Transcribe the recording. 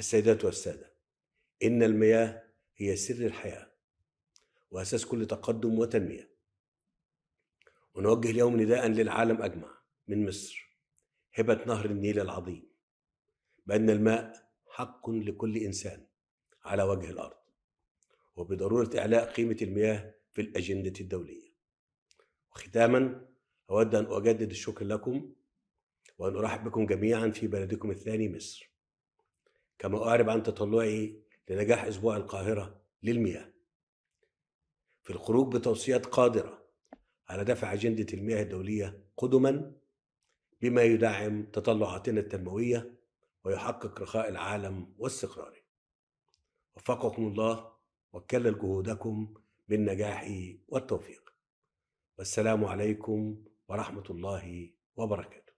السيدات والسادة إن المياه هي سر الحياة وأساس كل تقدم وتنمية ونوجه اليوم نداء للعالم أجمع من مصر هبة نهر النيل العظيم بأن الماء حق لكل إنسان على وجه الأرض وبضرورة إعلاء قيمة المياه في الأجندة الدولية وختاما أود أن أجدد الشكر لكم وأن أرحب بكم جميعا في بلدكم الثاني مصر كمقارب عن تطلعي لنجاح أسبوع القاهرة للمياه في الخروج بتوصيات قادرة على دفع أجندة المياه الدولية قدما بما يدعم تطلعاتنا التنموية ويحقق رخاء العالم واستقراره وفقكم الله وكلل جهودكم بالنجاح والتوفيق والسلام عليكم ورحمة الله وبركاته